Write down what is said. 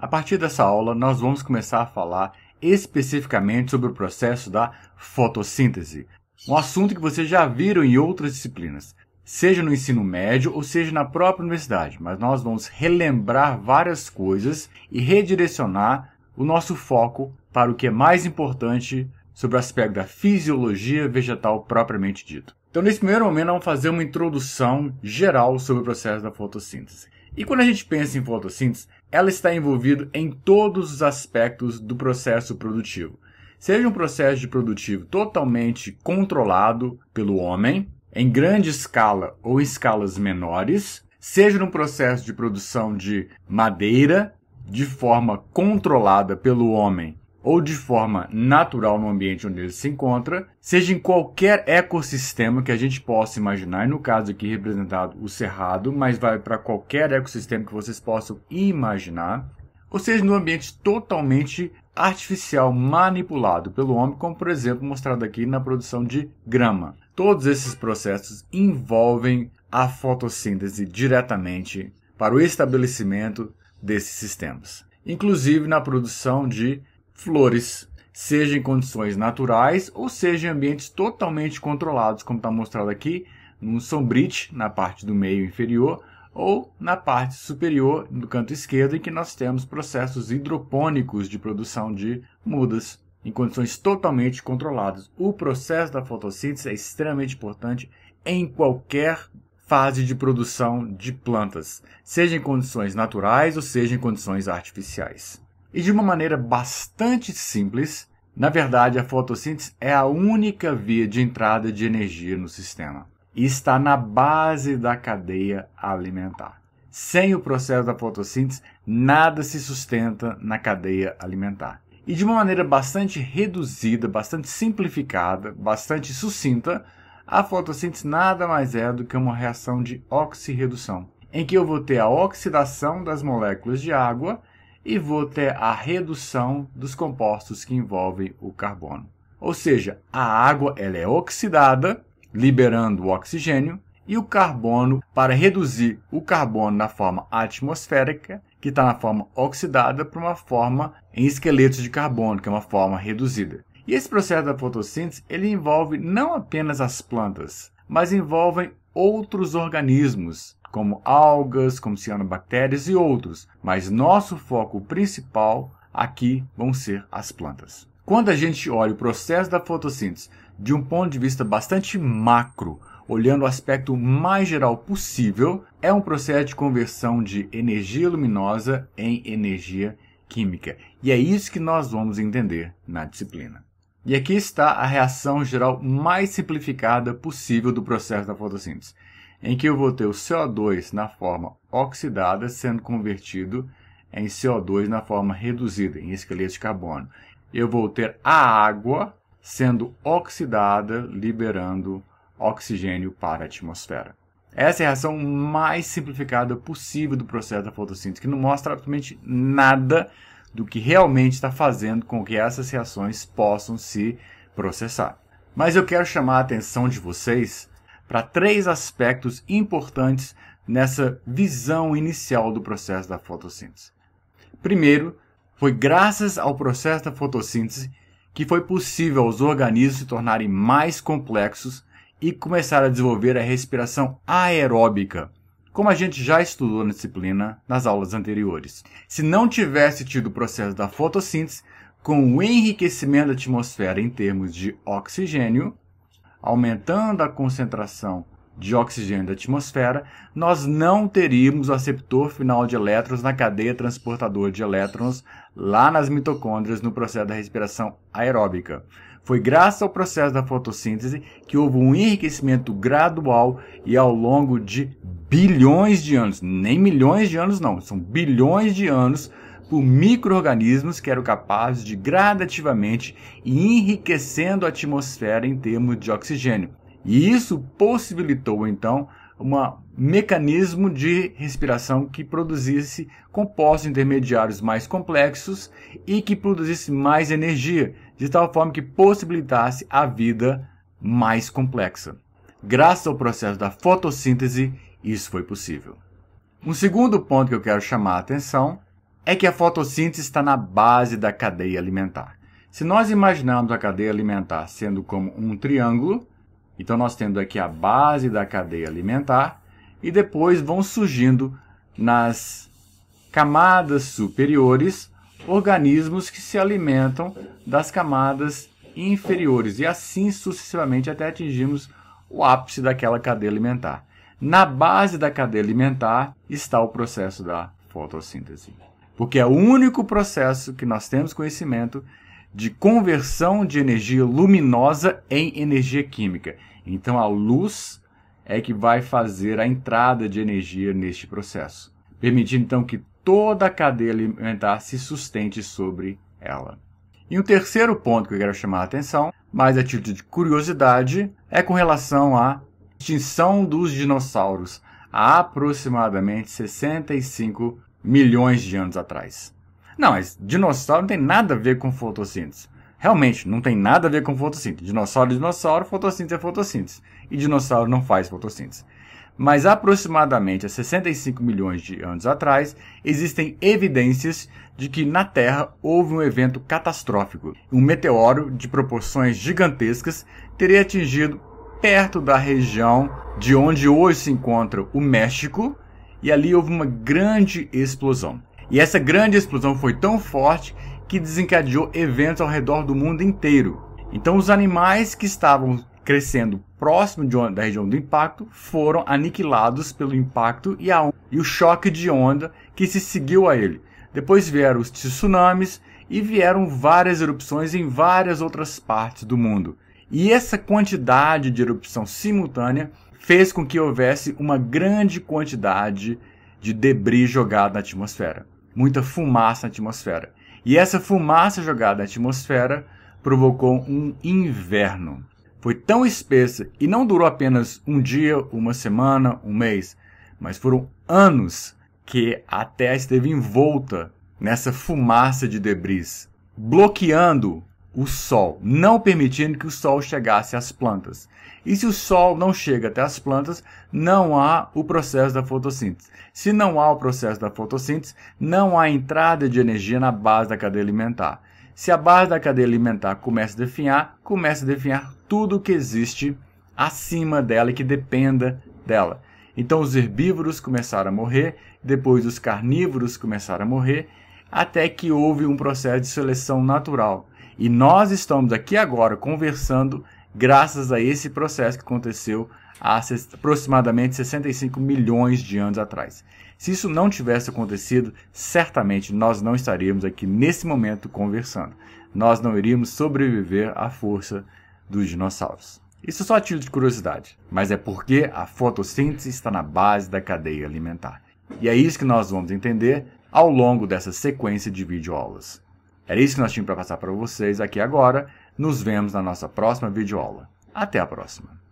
A partir dessa aula, nós vamos começar a falar especificamente sobre o processo da fotossíntese, um assunto que vocês já viram em outras disciplinas, seja no ensino médio ou seja na própria universidade, mas nós vamos relembrar várias coisas e redirecionar o nosso foco para o que é mais importante sobre o aspecto da fisiologia vegetal propriamente dito. Então, nesse primeiro momento, vamos fazer uma introdução geral sobre o processo da fotossíntese. E quando a gente pensa em fotossíntese, ela está envolvida em todos os aspectos do processo produtivo. Seja um processo de produtivo totalmente controlado pelo homem, em grande escala ou em escalas menores, seja um processo de produção de madeira, de forma controlada pelo homem ou de forma natural no ambiente onde ele se encontra, seja em qualquer ecossistema que a gente possa imaginar, e no caso aqui representado o cerrado, mas vai para qualquer ecossistema que vocês possam imaginar, ou seja, no ambiente totalmente artificial manipulado pelo homem, como por exemplo mostrado aqui na produção de grama. Todos esses processos envolvem a fotossíntese diretamente para o estabelecimento desses sistemas, inclusive na produção de flores, seja em condições naturais ou seja em ambientes totalmente controlados, como está mostrado aqui, num sombrite na parte do meio inferior ou na parte superior do canto esquerdo, em que nós temos processos hidropônicos de produção de mudas em condições totalmente controladas. O processo da fotossíntese é extremamente importante em qualquer fase de produção de plantas, seja em condições naturais ou seja em condições artificiais. E de uma maneira bastante simples, na verdade, a fotossíntese é a única via de entrada de energia no sistema e está na base da cadeia alimentar. Sem o processo da fotossíntese, nada se sustenta na cadeia alimentar. E de uma maneira bastante reduzida, bastante simplificada, bastante sucinta, a fotossíntese nada mais é do que uma reação de oxirredução, em que eu vou ter a oxidação das moléculas de água e vou ter a redução dos compostos que envolvem o carbono. Ou seja, a água ela é oxidada, liberando o oxigênio, e o carbono, para reduzir o carbono na forma atmosférica, que está na forma oxidada, para uma forma em esqueletos de carbono, que é uma forma reduzida. E esse processo da fotossíntese ele envolve não apenas as plantas, mas envolvem outros organismos, como algas, como cianobactérias e outros, mas nosso foco principal aqui vão ser as plantas. Quando a gente olha o processo da fotossíntese de um ponto de vista bastante macro, olhando o aspecto mais geral possível, é um processo de conversão de energia luminosa em energia química. E é isso que nós vamos entender na disciplina. E aqui está a reação geral mais simplificada possível do processo da fotossíntese em que eu vou ter o CO2 na forma oxidada sendo convertido em CO2 na forma reduzida, em esqueleto de carbono. Eu vou ter a água sendo oxidada, liberando oxigênio para a atmosfera. Essa é a reação mais simplificada possível do processo da fotossíntese, que não mostra absolutamente nada do que realmente está fazendo com que essas reações possam se processar. Mas eu quero chamar a atenção de vocês para três aspectos importantes nessa visão inicial do processo da fotossíntese. Primeiro, foi graças ao processo da fotossíntese que foi possível os organismos se tornarem mais complexos e começar a desenvolver a respiração aeróbica, como a gente já estudou na disciplina nas aulas anteriores. Se não tivesse tido o processo da fotossíntese, com o enriquecimento da atmosfera em termos de oxigênio, aumentando a concentração de oxigênio da atmosfera, nós não teríamos o receptor final de elétrons na cadeia transportadora de elétrons lá nas mitocôndrias no processo da respiração aeróbica. Foi graças ao processo da fotossíntese que houve um enriquecimento gradual e ao longo de bilhões de anos, nem milhões de anos não, são bilhões de anos por micro-organismos que eram capazes de gradativamente ir enriquecendo a atmosfera em termos de oxigênio. E isso possibilitou então um mecanismo de respiração que produzisse compostos intermediários mais complexos e que produzisse mais energia, de tal forma que possibilitasse a vida mais complexa. Graças ao processo da fotossíntese, isso foi possível. Um segundo ponto que eu quero chamar a atenção é que a fotossíntese está na base da cadeia alimentar. Se nós imaginarmos a cadeia alimentar sendo como um triângulo, então nós temos aqui a base da cadeia alimentar e depois vão surgindo nas camadas superiores organismos que se alimentam das camadas inferiores e assim sucessivamente até atingirmos o ápice daquela cadeia alimentar. Na base da cadeia alimentar está o processo da fotossíntese porque é o único processo que nós temos conhecimento de conversão de energia luminosa em energia química. Então a luz é que vai fazer a entrada de energia neste processo, permitindo então que toda a cadeia alimentar se sustente sobre ela. E um terceiro ponto que eu quero chamar a atenção, mais a título de curiosidade, é com relação à extinção dos dinossauros há aproximadamente 65 milhões de anos atrás. Não, mas dinossauro não tem nada a ver com fotossíntese. Realmente, não tem nada a ver com fotossíntese. Dinossauro é dinossauro, fotossíntese é fotossíntese. E dinossauro não faz fotossíntese. Mas aproximadamente há 65 milhões de anos atrás, existem evidências de que na Terra houve um evento catastrófico. Um meteoro de proporções gigantescas teria atingido perto da região de onde hoje se encontra o México e ali houve uma grande explosão. E essa grande explosão foi tão forte que desencadeou eventos ao redor do mundo inteiro. Então, os animais que estavam crescendo próximo de, da região do impacto foram aniquilados pelo impacto e, a, e o choque de onda que se seguiu a ele. Depois vieram os tsunamis e vieram várias erupções em várias outras partes do mundo. E essa quantidade de erupção simultânea fez com que houvesse uma grande quantidade de debris jogado na atmosfera, muita fumaça na atmosfera. E essa fumaça jogada na atmosfera provocou um inverno. Foi tão espessa e não durou apenas um dia, uma semana, um mês, mas foram anos que a Terra esteve envolta nessa fumaça de debris, bloqueando o sol, não permitindo que o sol chegasse às plantas. E se o sol não chega até as plantas, não há o processo da fotossíntese. Se não há o processo da fotossíntese, não há entrada de energia na base da cadeia alimentar. Se a base da cadeia alimentar começa a definhar, começa a definhar tudo que existe acima dela e que dependa dela. Então os herbívoros começaram a morrer, depois os carnívoros começaram a morrer, até que houve um processo de seleção natural e nós estamos aqui agora conversando graças a esse processo que aconteceu há aproximadamente 65 milhões de anos atrás. Se isso não tivesse acontecido, certamente nós não estaríamos aqui nesse momento conversando. Nós não iríamos sobreviver à força dos dinossauros. Isso só a título de curiosidade, mas é porque a fotossíntese está na base da cadeia alimentar. E é isso que nós vamos entender ao longo dessa sequência de videoaulas. Era isso que nós tínhamos para passar para vocês aqui agora. Nos vemos na nossa próxima videoaula. Até a próxima!